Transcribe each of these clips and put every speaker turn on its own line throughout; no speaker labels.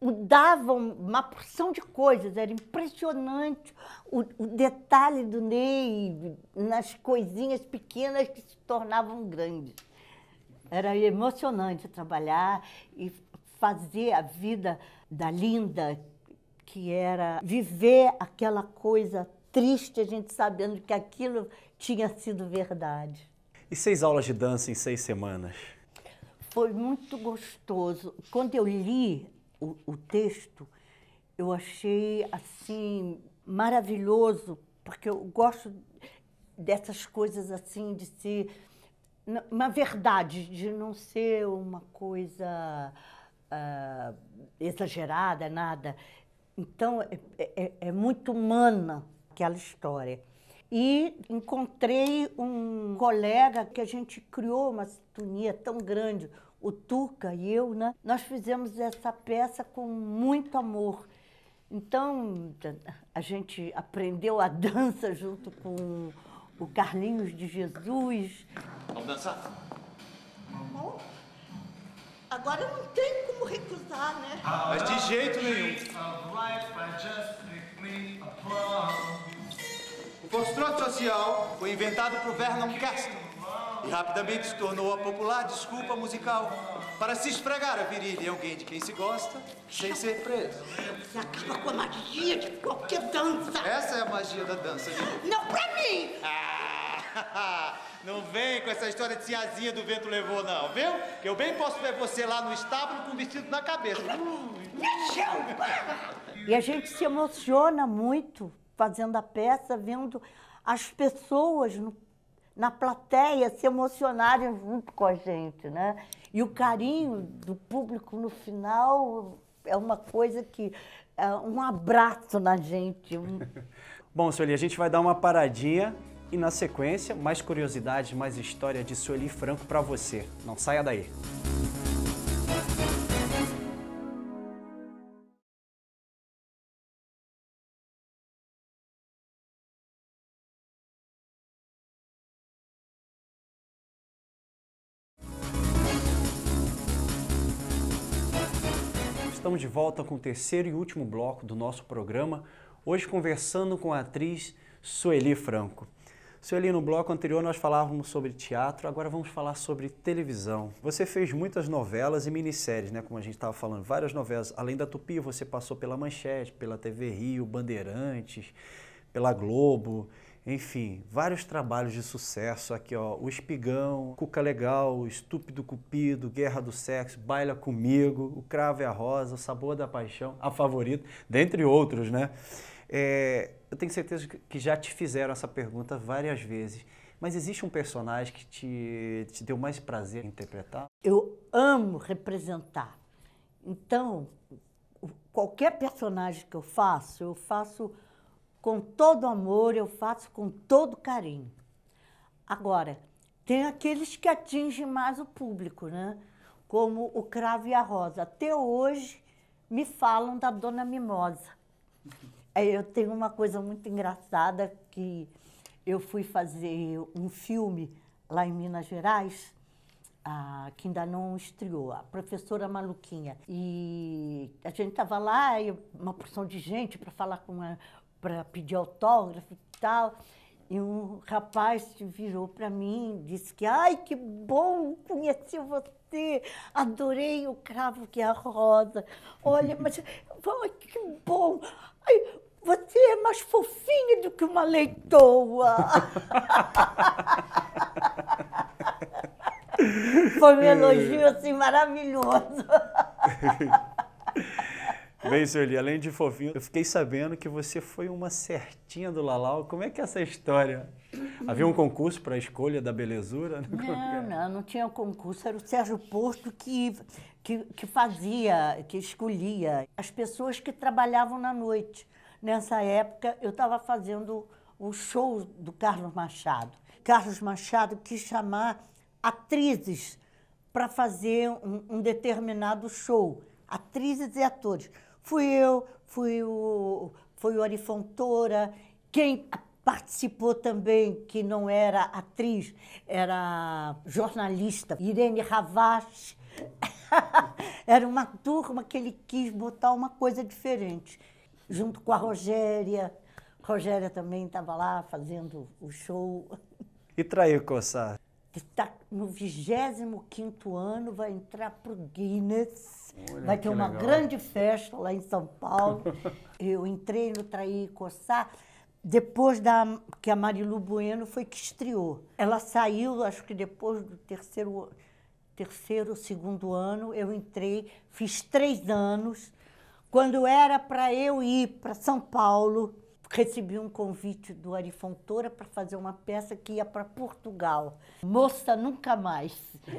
mudavam uma porção de coisas, era impressionante o, o, detalhe do Ney nas coisinhas pequenas que se tornavam grandes. Era emocionante trabalhar e fazer a vida da Linda, que era viver aquela coisa triste, a gente sabendo que aquilo tinha sido verdade. E
seis aulas de dança em seis semanas?
foi muito gostoso. Quando eu li o, o texto, eu achei assim maravilhoso, porque eu gosto dessas coisas assim de ser uma verdade, de não ser uma coisa uh, exagerada, nada. Então é, é, é muito humana aquela história e encontrei um colega que a gente criou uma sintonia tão grande, o Tuca e eu, né? Nós fizemos essa peça com muito amor. Então, a gente aprendeu a dança junto com o Carlinhos de Jesus.
Vamos dançar? Bom,
agora eu não tenho como recusar, né? Mas de
jeito nenhum. O construto social foi inventado por Vernon Castro e rapidamente se tornou a popular desculpa musical para se esfregar a virilha em alguém de quem se gosta sem ser preso. Você acaba com a magia de qualquer dança. Essa é a magia da dança, viu?
Não pra mim!
Ah, não vem com essa história de se do vento levou, não, viu? Que eu bem posso ver você lá no estábulo com o vestido na cabeça. Mexeu!
E a gente se emociona muito fazendo a peça, vendo as pessoas no, na plateia se emocionarem junto com a gente, né? E o carinho do público no final é uma coisa que é um abraço na gente. Um...
Bom, Sueli, a gente vai dar uma paradinha e na sequência mais curiosidades, mais história de Sueli Franco para você. Não saia daí. Música estamos de volta com o terceiro e último bloco do nosso programa, hoje conversando com a atriz Sueli Franco. Sueli, no bloco anterior nós falávamos sobre teatro, agora vamos falar sobre televisão. Você fez muitas novelas e minisséries, né? Como a gente estava falando, várias novelas. Além da Tupi, você passou pela Manchete, pela TV Rio, Bandeirantes, pela Globo. Enfim, vários trabalhos de sucesso aqui, ó. O Espigão, Cuca Legal, Estúpido Cupido, Guerra do Sexo, Baila Comigo, O Cravo e a Rosa, O Sabor da Paixão, A Favorita, dentre outros, né? É, eu tenho certeza que já te fizeram essa pergunta várias vezes. Mas existe um personagem que te, te deu mais prazer em interpretar?
Eu amo representar. Então, qualquer personagem que eu faço, eu faço com todo amor, eu faço com todo carinho. Agora, tem aqueles que atingem mais o público, né? Como o Cravo e a Rosa. Até hoje me falam da Dona Mimosa. É, eu tenho uma coisa muito engraçada que eu fui fazer um filme lá em Minas Gerais, ah, que ainda não estreou, a professora Maluquinha. E a gente estava lá, uma porção de gente para falar com a, para pedir autógrafo e tal. E um rapaz virou para mim e disse que, ai, que bom conhecer você, adorei o cravo que é a rosa. Olha, mas que bom, ai, você é mais fofinha do que uma leitoa. Foi um elogio assim maravilhoso.
Bem, além de fofinho, eu fiquei sabendo que você foi uma certinha do Lalau. Como é que é essa história? Havia um concurso para a escolha da belezura? Não, não,
é? não, não tinha um concurso. Era o Sérgio Porto que, que, que fazia, que escolhia as pessoas que trabalhavam na noite. Nessa época, eu estava fazendo o show do Carlos Machado. Carlos Machado quis chamar atrizes para fazer um, um determinado show, atrizes e atores. Fui eu, fui o, foi o Arifon Tora, quem participou também, que não era atriz, era jornalista, Irene Ravache. era uma turma que ele quis botar uma coisa diferente, junto com a Rogéria. Rogéria também estava lá fazendo o show.
E Trair Coçar?
Está no 25 ano, vai entrar para o Guinness Olha, Vai ter uma legal. grande festa lá em São Paulo. eu entrei no Trair e Coçar depois da que a Marilu Bueno foi que estreou. Ela saiu, acho que depois do terceiro terceiro, segundo ano, eu entrei, fiz três anos. Quando era para eu ir para São Paulo, recebi um convite do Ari Fontoura para fazer uma peça que ia para Portugal. Moça Nunca Mais,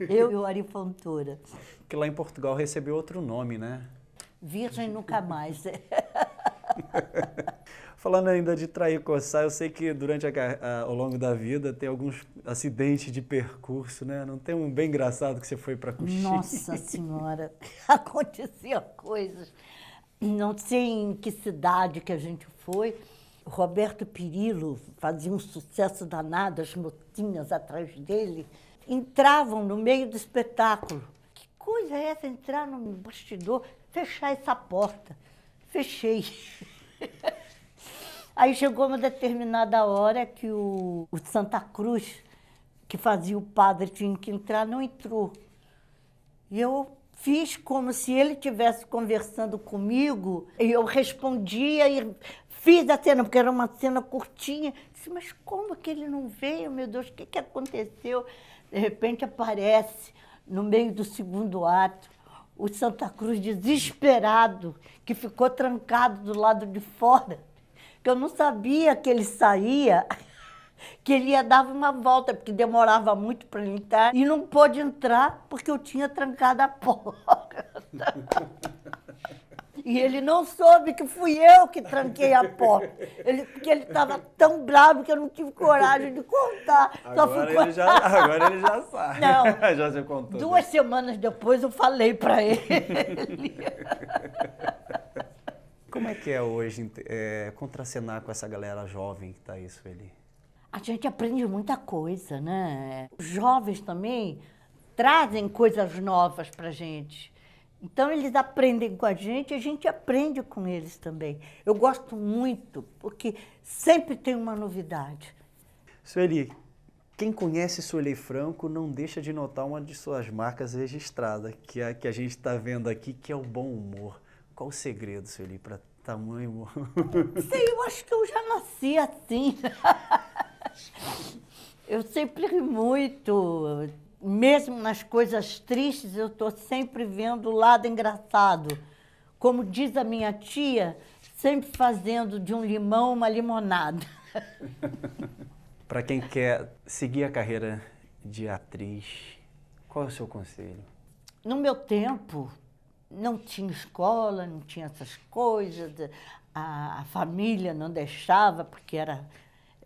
eu e o Ari
Fontoura. Que lá em Portugal recebeu outro nome, né?
Virgem Nunca Mais.
Falando ainda de trair coçar, eu sei que durante a, a, ao longo da vida tem alguns acidentes de percurso, né? Não tem um bem engraçado que você foi para Cuxi? Nossa
Senhora, acontecia coisas. Não sei em que cidade que a gente foi, Roberto Pirillo fazia um sucesso danado, as motinhas atrás dele entravam no meio do espetáculo. Que coisa é essa entrar no bastidor, fechar essa porta? Fechei. Aí chegou uma determinada hora que o, o Santa Cruz, que fazia o padre, tinha que entrar, não entrou. E eu fiz como se ele estivesse conversando comigo e eu respondia e fiz a cena, porque era uma cena curtinha. Disse, mas como é que ele não veio, meu Deus? O que, que aconteceu? De repente aparece, no meio do segundo ato, o Santa Cruz desesperado, que ficou trancado do lado de fora, que eu não sabia que ele saía que ele ia dar uma volta, porque demorava muito para entrar, e não pôde entrar porque eu tinha trancado a porta. E ele não soube que fui eu que tranquei a porta. Ele, porque ele estava tão bravo que eu não tive coragem de contar. Agora, ele, já, agora ele
já sabe. Não, já se contou. Duas
semanas depois eu falei para ele.
Como é que é hoje é, contracenar com essa galera jovem que está isso, Sueli?
a gente aprende muita coisa, né? Os jovens também trazem coisas novas para gente. Então, eles aprendem com a gente e a gente aprende com eles também. Eu gosto muito, porque sempre tem uma novidade.
Sueli, quem conhece Sueli Franco não deixa de notar uma de suas marcas registradas, que é a que a gente está vendo aqui, que é o bom humor. Qual o segredo, Sueli, para tamanho humor?
Sei, eu acho que eu já nasci assim. Eu sempre ri muito. Mesmo nas coisas tristes, eu estou sempre vendo o lado engraçado. Como diz a minha tia, sempre fazendo de um limão uma limonada.
Para quem quer seguir a carreira de atriz, qual é o seu conselho?
No meu tempo, não tinha escola, não tinha essas coisas, a, a família não deixava, porque era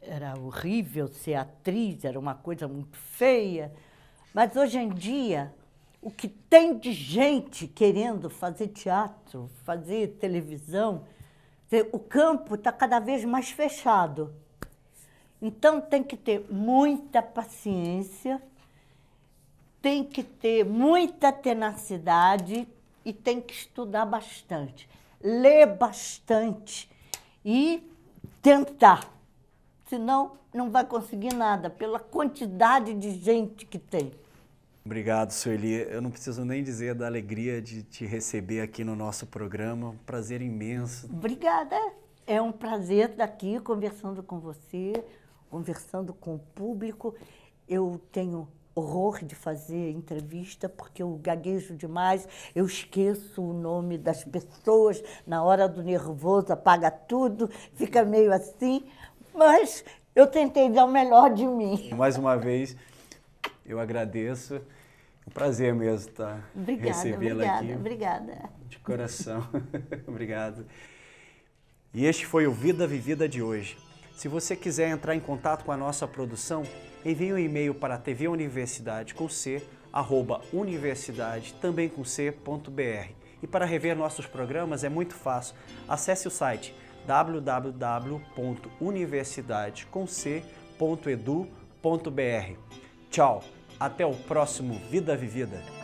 era horrível ser atriz, era uma coisa muito feia. Mas hoje em dia, o que tem de gente querendo fazer teatro, fazer televisão, o campo está cada vez mais fechado. Então tem que ter muita paciência, tem que ter muita tenacidade e tem que estudar bastante, ler bastante e tentar senão não vai conseguir nada, pela quantidade de gente que tem.
Obrigado, Sueli. Eu não preciso nem dizer da alegria de te receber aqui no nosso programa. Um prazer imenso.
Obrigada. É um prazer estar aqui conversando com você, conversando com o público. Eu tenho horror de fazer entrevista porque eu gaguejo demais, eu esqueço o nome das pessoas, na hora do nervoso apaga tudo, fica meio assim, mas eu tentei dar o melhor de mim.
Mais uma vez, eu agradeço. Um prazer mesmo estar tá? recebê-la aqui.
Obrigada. De
coração. obrigado. E este foi o Vida Vivida de hoje. Se você quiser entrar em contato com a nossa produção, envie um e-mail para TV universidade também com C.br. E para rever nossos programas é muito fácil. Acesse o site www.universidadeconc.edu.br Tchau, até o próximo Vida Vivida!